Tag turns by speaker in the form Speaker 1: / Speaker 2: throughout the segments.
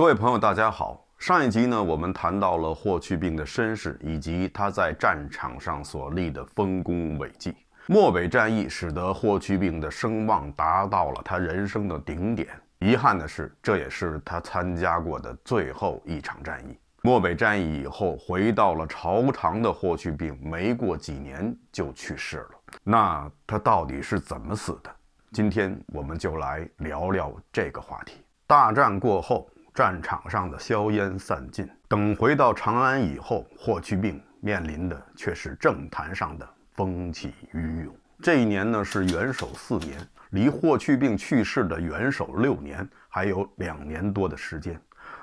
Speaker 1: 各位朋友，大家好。上一集呢，我们谈到了霍去病的身世以及他在战场上所立的丰功伟绩。漠北战役使得霍去病的声望达到了他人生的顶点。遗憾的是，这也是他参加过的最后一场战役。漠北战役以后，回到了朝堂的霍去病，没过几年就去世了。那他到底是怎么死的？今天我们就来聊聊这个话题。大战过后。战场上的硝烟散尽，等回到长安以后，霍去病面临的却是政坛上的风起云涌。这一年呢是元狩四年，离霍去病去世的元狩六年还有两年多的时间。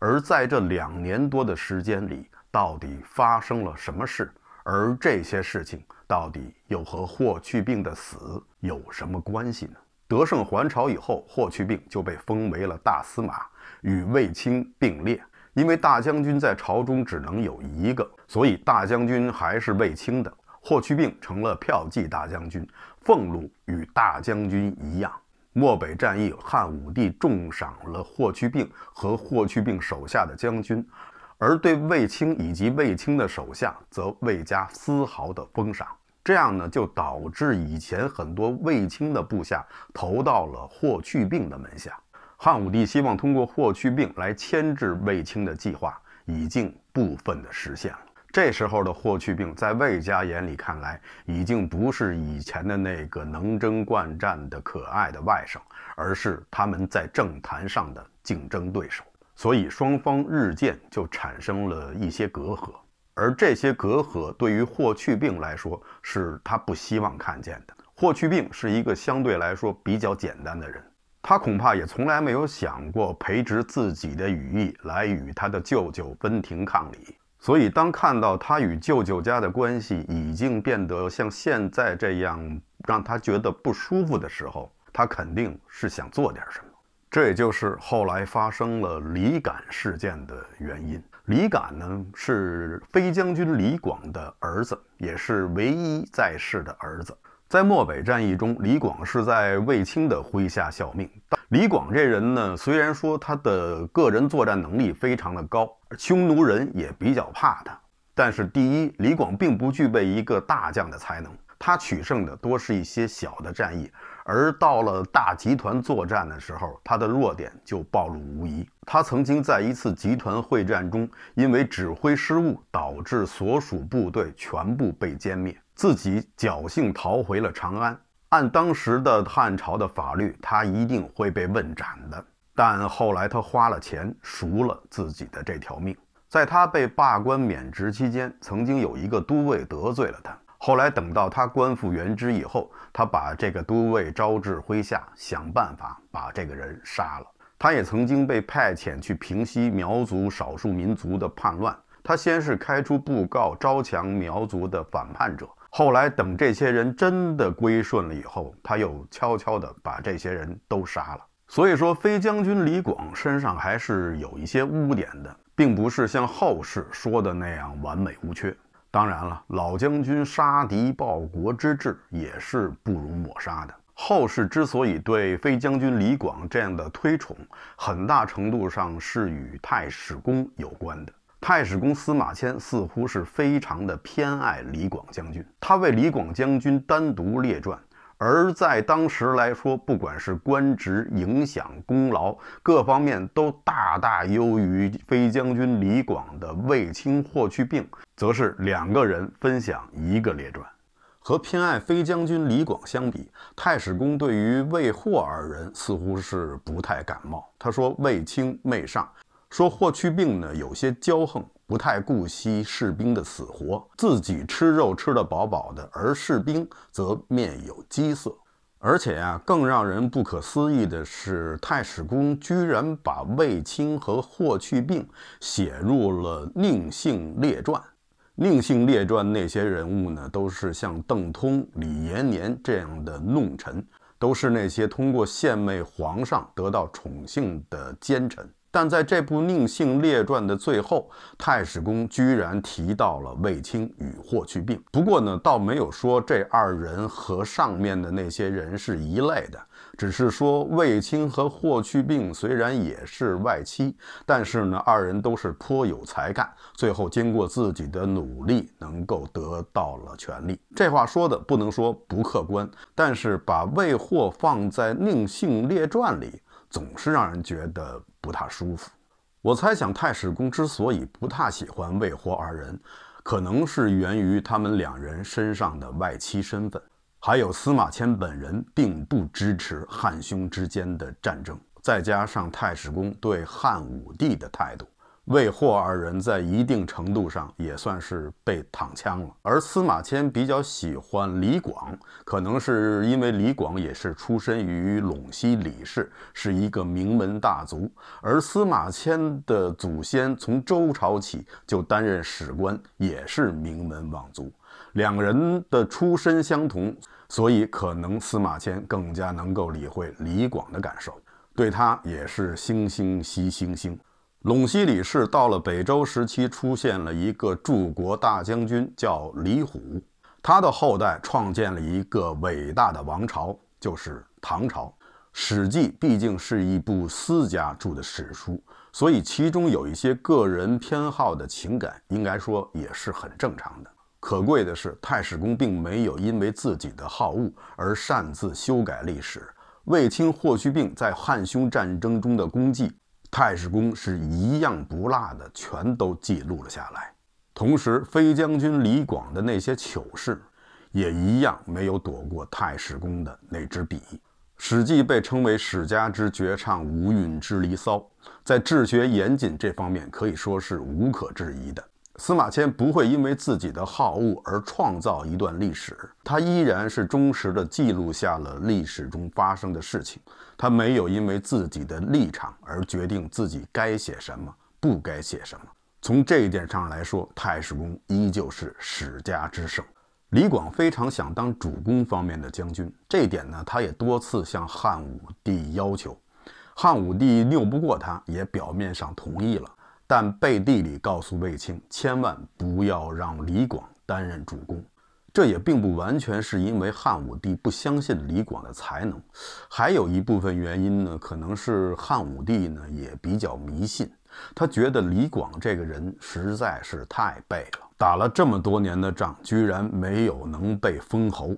Speaker 1: 而在这两年多的时间里，到底发生了什么事？而这些事情到底又和霍去病的死有什么关系呢？得胜还朝以后，霍去病就被封为了大司马。与卫青并列，因为大将军在朝中只能有一个，所以大将军还是卫青的。霍去病成了骠骑大将军，俸禄与大将军一样。漠北战役，汉武帝重赏了霍去病和霍去病手下的将军，而对卫青以及卫青的手下则未加丝毫的封赏。这样呢，就导致以前很多卫青的部下投到了霍去病的门下。汉武帝希望通过霍去病来牵制卫青的计划已经部分的实现了。这时候的霍去病在魏家眼里看来，已经不是以前的那个能征惯战的可爱的外甥，而是他们在政坛上的竞争对手。所以双方日渐就产生了一些隔阂，而这些隔阂对于霍去病来说是他不希望看见的。霍去病是一个相对来说比较简单的人。他恐怕也从来没有想过培植自己的羽翼来与他的舅舅分庭抗礼，所以当看到他与舅舅家的关系已经变得像现在这样让他觉得不舒服的时候，他肯定是想做点什么。这也就是后来发生了李敢事件的原因。李敢呢是飞将军李广的儿子，也是唯一在世的儿子。在漠北战役中，李广是在卫青的麾下效命。李广这人呢，虽然说他的个人作战能力非常的高，匈奴人也比较怕他，但是第一，李广并不具备一个大将的才能，他取胜的多是一些小的战役，而到了大集团作战的时候，他的弱点就暴露无遗。他曾经在一次集团会战中，因为指挥失误，导致所属部队全部被歼灭。自己侥幸逃回了长安，按当时的汉朝的法律，他一定会被问斩的。但后来他花了钱赎了自己的这条命。在他被罢官免职期间，曾经有一个都尉得罪了他。后来等到他官复原职以后，他把这个都尉招至麾下，想办法把这个人杀了。他也曾经被派遣去平息苗族少数民族的叛乱。他先是开出布告招降苗族的反叛者。后来等这些人真的归顺了以后，他又悄悄地把这些人都杀了。所以说，飞将军李广身上还是有一些污点的，并不是像后世说的那样完美无缺。当然了，老将军杀敌报国之志也是不容抹杀的。后世之所以对飞将军李广这样的推崇，很大程度上是与太史公有关的。太史公司马迁似乎是非常的偏爱李广将军，他为李广将军单独列传，而在当时来说，不管是官职、影响、功劳各方面，都大大优于飞将军李广的卫青、霍去病，则是两个人分享一个列传。和偏爱飞将军李广相比，太史公对于卫霍二人似乎是不太感冒。他说：“卫青媚上。”说霍去病呢，有些骄横，不太顾惜士兵的死活，自己吃肉吃得饱饱的，而士兵则面有饥色。而且啊，更让人不可思议的是，太史公居然把卫青和霍去病写入了《宁姓列传》。《宁姓列传》那些人物呢，都是像邓通、李延年这样的弄臣，都是那些通过献媚皇上得到宠幸的奸臣。但在这部《宁姓列传》的最后，太史公居然提到了卫青与霍去病。不过呢，倒没有说这二人和上面的那些人是一类的，只是说卫青和霍去病虽然也是外戚，但是呢，二人都是颇有才干，最后经过自己的努力，能够得到了权力。这话说的不能说不客观，但是把卫霍放在《宁姓列传》里，总是让人觉得。不太舒服。我猜想，太史公之所以不太喜欢魏霍二人，可能是源于他们两人身上的外戚身份，还有司马迁本人并不支持汉匈之间的战争，再加上太史公对汉武帝的态度。魏霍二人在一定程度上也算是被躺枪了，而司马迁比较喜欢李广，可能是因为李广也是出身于陇西李氏，是一个名门大族，而司马迁的祖先从周朝起就担任史官，也是名门望族，两个人的出身相同，所以可能司马迁更加能够理会李广的感受，对他也是惺惺惜惺惺。陇西李氏到了北周时期，出现了一个柱国大将军，叫李虎。他的后代创建了一个伟大的王朝，就是唐朝。《史记》毕竟是一部私家著的史书，所以其中有一些个人偏好的情感，应该说也是很正常的。可贵的是，太史公并没有因为自己的好恶而擅自修改历史。卫青、霍去病在汉匈战争中的功绩。太史公是一样不落的，全都记录了下来。同时，飞将军李广的那些糗事，也一样没有躲过太史公的那支笔。《史记》被称为史家之绝唱，无韵之离骚，在治学严谨这方面可以说是无可置疑的。司马迁不会因为自己的好恶而创造一段历史，他依然是忠实的记录下了历史中发生的事情。他没有因为自己的立场而决定自己该写什么，不该写什么。从这一点上来说，太史公依旧是史家之圣。李广非常想当主公方面的将军，这点呢，他也多次向汉武帝要求，汉武帝拗不过他，也表面上同意了。但背地里告诉卫青，千万不要让李广担任主攻。这也并不完全是因为汉武帝不相信李广的才能，还有一部分原因呢，可能是汉武帝呢也比较迷信，他觉得李广这个人实在是太背了，打了这么多年的仗，居然没有能被封侯。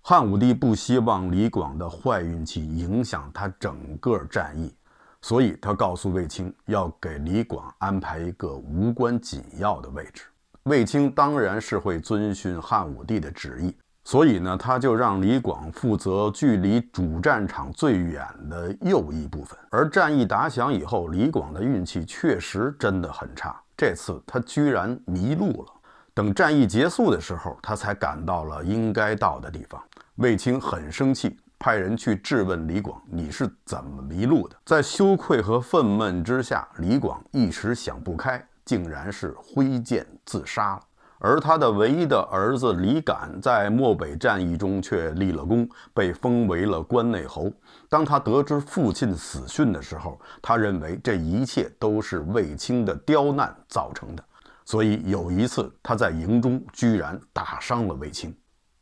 Speaker 1: 汉武帝不希望李广的坏运气影响他整个战役。所以，他告诉卫青，要给李广安排一个无关紧要的位置。卫青当然是会遵循汉武帝的旨意，所以呢，他就让李广负责距离主战场最远的右翼部分。而战役打响以后，李广的运气确实真的很差，这次他居然迷路了。等战役结束的时候，他才赶到了应该到的地方。卫青很生气。派人去质问李广，你是怎么迷路的？在羞愧和愤懑之下，李广一时想不开，竟然是挥剑自杀了。而他的唯一的儿子李敢在漠北战役中却立了功，被封为了关内侯。当他得知父亲死讯的时候，他认为这一切都是卫青的刁难造成的，所以有一次他在营中居然打伤了卫青。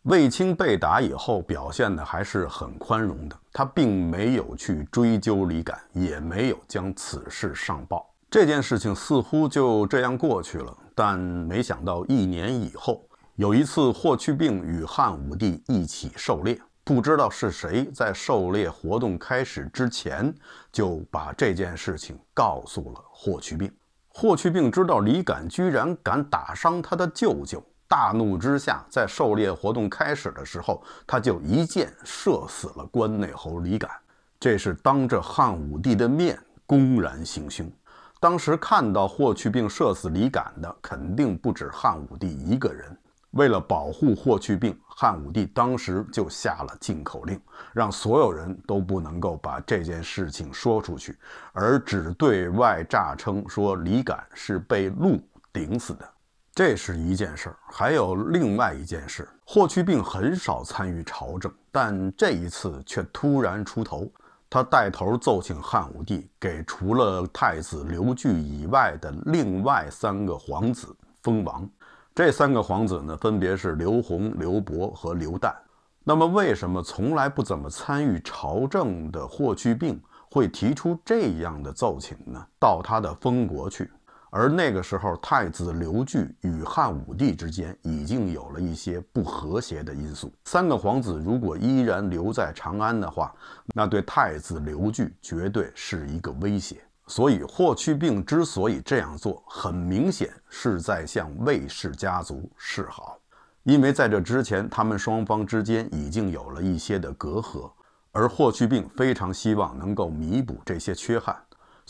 Speaker 1: 卫青被打以后，表现的还是很宽容的，他并没有去追究李敢，也没有将此事上报。这件事情似乎就这样过去了。但没想到一年以后，有一次霍去病与汉武帝一起狩猎，不知道是谁在狩猎活动开始之前就把这件事情告诉了霍去病。霍去病知道李敢居然敢打伤他的舅舅。大怒之下，在狩猎活动开始的时候，他就一箭射死了关内侯李敢。这是当着汉武帝的面公然行凶。当时看到霍去病射死李敢的，肯定不止汉武帝一个人。为了保护霍去病，汉武帝当时就下了禁口令，让所有人都不能够把这件事情说出去，而只对外诈称说李敢是被鹿顶死的。这是一件事儿，还有另外一件事。霍去病很少参与朝政，但这一次却突然出头，他带头奏请汉武帝给除了太子刘据以外的另外三个皇子封王。这三个皇子呢，分别是刘弘、刘伯和刘旦。那么，为什么从来不怎么参与朝政的霍去病会提出这样的奏请呢？到他的封国去。而那个时候，太子刘据与汉武帝之间已经有了一些不和谐的因素。三个皇子如果依然留在长安的话，那对太子刘据绝对是一个威胁。所以，霍去病之所以这样做，很明显是在向魏氏家族示好，因为在这之前，他们双方之间已经有了一些的隔阂，而霍去病非常希望能够弥补这些缺憾。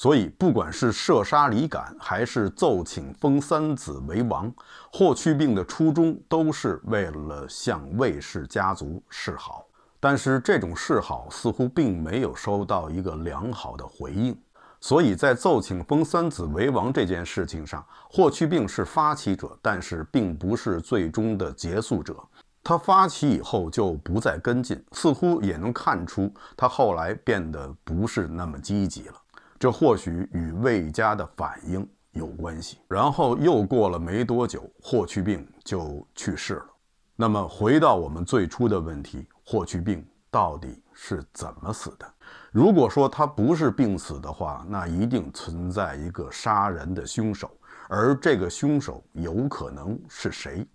Speaker 1: 所以，不管是射杀李敢，还是奏请封三子为王，霍去病的初衷都是为了向卫氏家族示好。但是，这种示好似乎并没有收到一个良好的回应。所以在奏请封三子为王这件事情上，霍去病是发起者，但是并不是最终的结束者。他发起以后就不再跟进，似乎也能看出他后来变得不是那么积极了。这或许与魏家的反应有关系。然后又过了没多久，霍去病就去世了。那么回到我们最初的问题，霍去病到底是怎么死的？如果说他不是病死的话，那一定存在一个杀人的凶手，而这个凶手有可能是谁？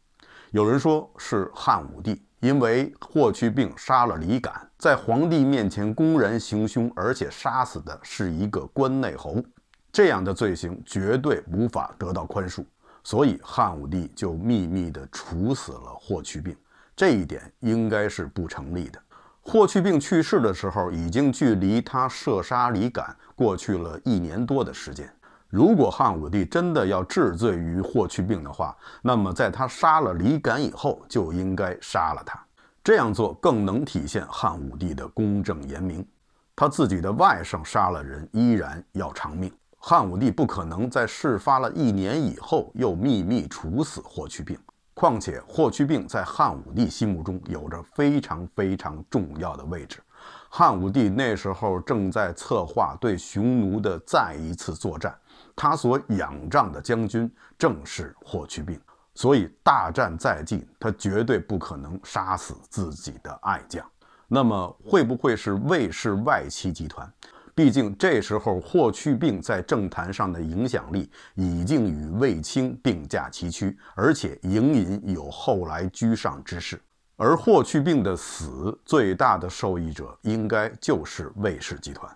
Speaker 1: 有人说是汉武帝。因为霍去病杀了李敢，在皇帝面前公然行凶，而且杀死的是一个关内侯，这样的罪行绝对无法得到宽恕，所以汉武帝就秘密的处死了霍去病。这一点应该是不成立的。霍去病去世的时候，已经距离他射杀李敢过去了一年多的时间。如果汉武帝真的要治罪于霍去病的话，那么在他杀了李敢以后，就应该杀了他。这样做更能体现汉武帝的公正严明。他自己的外甥杀了人，依然要偿命。汉武帝不可能在事发了一年以后又秘密处死霍去病。况且霍去病在汉武帝心目中有着非常非常重要的位置。汉武帝那时候正在策划对匈奴的再一次作战。他所仰仗的将军正是霍去病，所以大战在即，他绝对不可能杀死自己的爱将。那么，会不会是卫氏外戚集团？毕竟这时候霍去病在政坛上的影响力已经与卫青并驾齐驱，而且隐隐有后来居上之势。而霍去病的死，最大的受益者应该就是卫氏集团。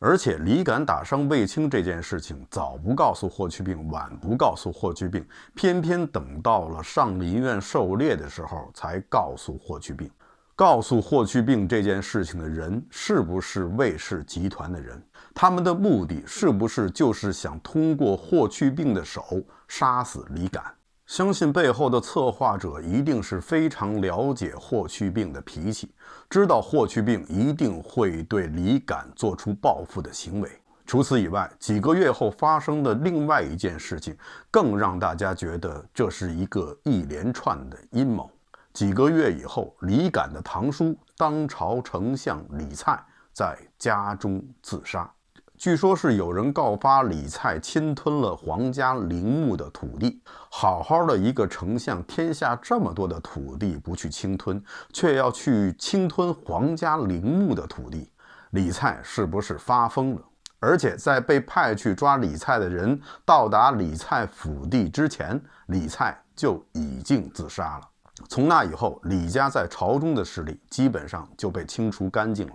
Speaker 1: 而且李敢打伤卫青这件事情，早不告诉霍去病，晚不告诉霍去病，偏偏等到了上林苑狩猎的时候才告诉霍去病。告诉霍去病这件事情的人，是不是卫氏集团的人？他们的目的是不是就是想通过霍去病的手杀死李敢？相信背后的策划者一定是非常了解霍去病的脾气，知道霍去病一定会对李敢做出报复的行为。除此以外，几个月后发生的另外一件事情，更让大家觉得这是一个一连串的阴谋。几个月以后，李敢的堂叔、当朝丞相李蔡在家中自杀。据说，是有人告发李蔡侵吞了皇家陵墓的土地。好好的一个丞相，天下这么多的土地不去侵吞，却要去侵吞皇家陵墓的土地，李蔡是不是发疯了？而且，在被派去抓李蔡的人到达李蔡府地之前，李蔡就已经自杀了。从那以后，李家在朝中的势力基本上就被清除干净了。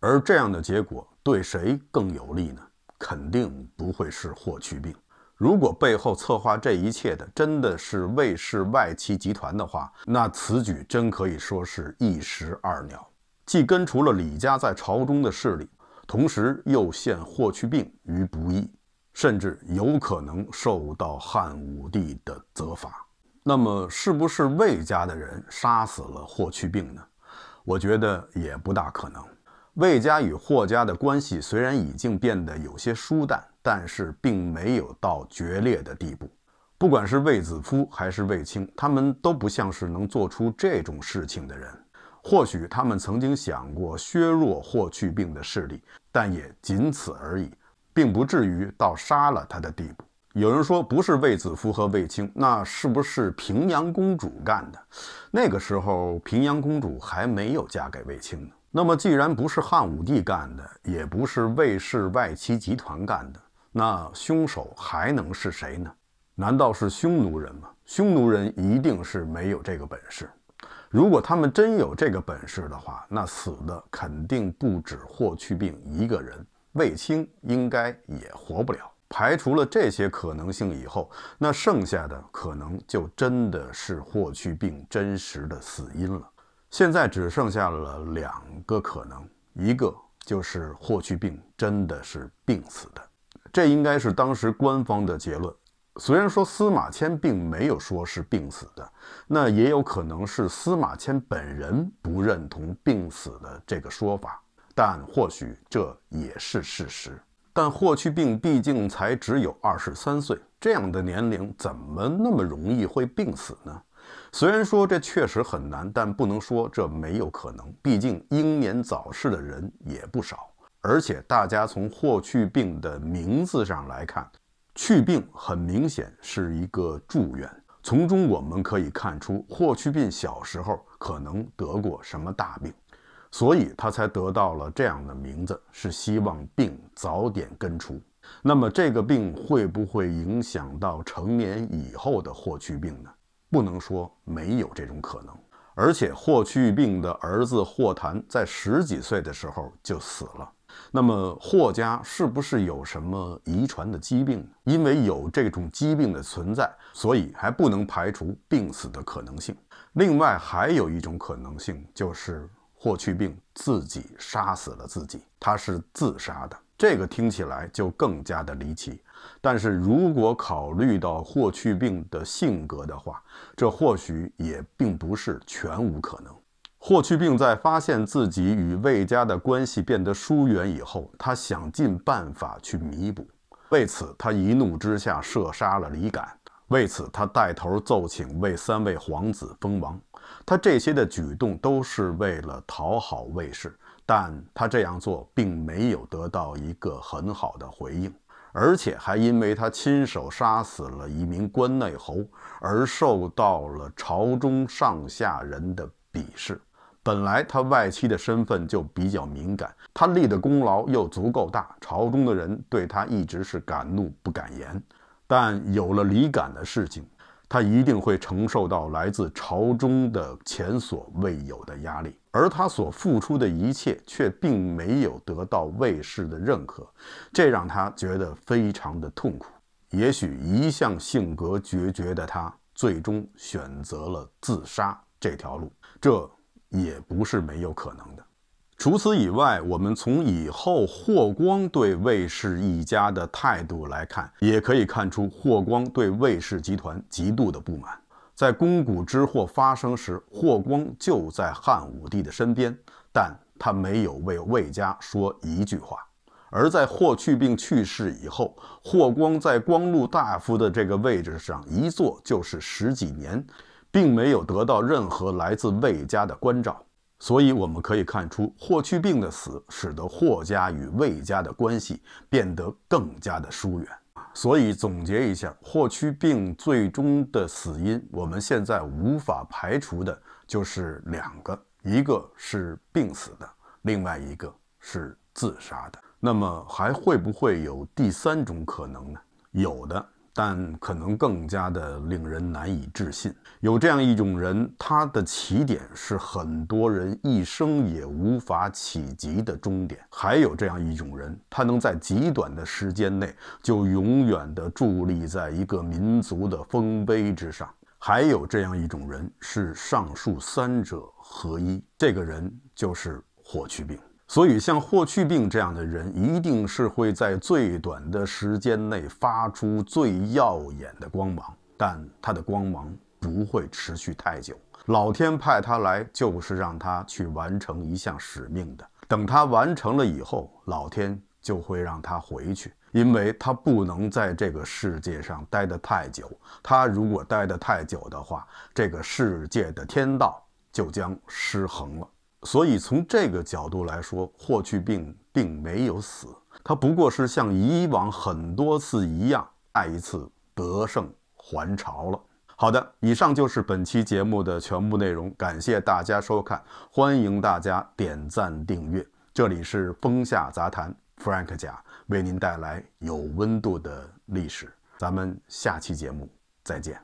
Speaker 1: 而这样的结果。对谁更有利呢？肯定不会是霍去病。如果背后策划这一切的真的是魏氏外戚集团的话，那此举真可以说是一石二鸟，既根除了李家在朝中的势力，同时又陷霍去病于不义，甚至有可能受到汉武帝的责罚。那么，是不是魏家的人杀死了霍去病呢？我觉得也不大可能。卫家与霍家的关系虽然已经变得有些疏淡，但是并没有到决裂的地步。不管是卫子夫还是卫青，他们都不像是能做出这种事情的人。或许他们曾经想过削弱霍去病的势力，但也仅此而已，并不至于到杀了他的地步。有人说不是卫子夫和卫青，那是不是平阳公主干的？那个时候，平阳公主还没有嫁给卫青呢。那么，既然不是汉武帝干的，也不是魏氏外戚集团干的，那凶手还能是谁呢？难道是匈奴人吗？匈奴人一定是没有这个本事。如果他们真有这个本事的话，那死的肯定不止霍去病一个人，卫青应该也活不了。排除了这些可能性以后，那剩下的可能就真的是霍去病真实的死因了。现在只剩下了两个可能，一个就是霍去病真的是病死的，这应该是当时官方的结论。虽然说司马迁并没有说是病死的，那也有可能是司马迁本人不认同病死的这个说法，但或许这也是事实。但霍去病毕竟才只有二十三岁，这样的年龄怎么那么容易会病死呢？虽然说这确实很难，但不能说这没有可能。毕竟英年早逝的人也不少，而且大家从霍去病的名字上来看，“去病”很明显是一个祝愿。从中我们可以看出，霍去病小时候可能得过什么大病，所以他才得到了这样的名字，是希望病早点根除。那么这个病会不会影响到成年以后的霍去病呢？不能说没有这种可能，而且霍去病的儿子霍谭在十几岁的时候就死了。那么霍家是不是有什么遗传的疾病？因为有这种疾病的存在，所以还不能排除病死的可能性。另外，还有一种可能性就是霍去病自己杀死了自己，他是自杀的。这个听起来就更加的离奇。但是如果考虑到霍去病的性格的话，这或许也并不是全无可能。霍去病在发现自己与魏家的关系变得疏远以后，他想尽办法去弥补。为此，他一怒之下射杀了李敢；为此，他带头奏请为三位皇子封王。他这些的举动都是为了讨好魏氏，但他这样做并没有得到一个很好的回应。而且还因为他亲手杀死了一名关内侯，而受到了朝中上下人的鄙视。本来他外戚的身份就比较敏感，他立的功劳又足够大，朝中的人对他一直是敢怒不敢言。但有了李敢的事情。他一定会承受到来自朝中的前所未有的压力，而他所付出的一切却并没有得到卫士的认可，这让他觉得非常的痛苦。也许一向性格决绝的他，最终选择了自杀这条路，这也不是没有可能的。除此以外，我们从以后霍光对卫氏一家的态度来看，也可以看出霍光对卫氏集团极度的不满。在宫谷之祸发生时，霍光就在汉武帝的身边，但他没有为魏家说一句话；而在霍去病去世以后，霍光在光禄大夫的这个位置上一坐就是十几年，并没有得到任何来自魏家的关照。所以我们可以看出，霍去病的死使得霍家与魏家的关系变得更加的疏远。所以总结一下，霍去病最终的死因，我们现在无法排除的就是两个，一个是病死的，另外一个是自杀的。那么还会不会有第三种可能呢？有的。但可能更加的令人难以置信。有这样一种人，他的起点是很多人一生也无法企及的终点。还有这样一种人，他能在极短的时间内就永远的伫立在一个民族的丰碑之上。还有这样一种人，是上述三者合一。这个人就是霍去病。所以，像霍去病这样的人，一定是会在最短的时间内发出最耀眼的光芒，但他的光芒不会持续太久。老天派他来，就是让他去完成一项使命的。等他完成了以后，老天就会让他回去，因为他不能在这个世界上待得太久。他如果待得太久的话，这个世界的天道就将失衡了。所以从这个角度来说，霍去病并没有死，他不过是像以往很多次一样，再一次得胜还朝了。好的，以上就是本期节目的全部内容，感谢大家收看，欢迎大家点赞订阅。这里是风下杂谈，Frank 甲为您带来有温度的历史，咱们下期节目再见。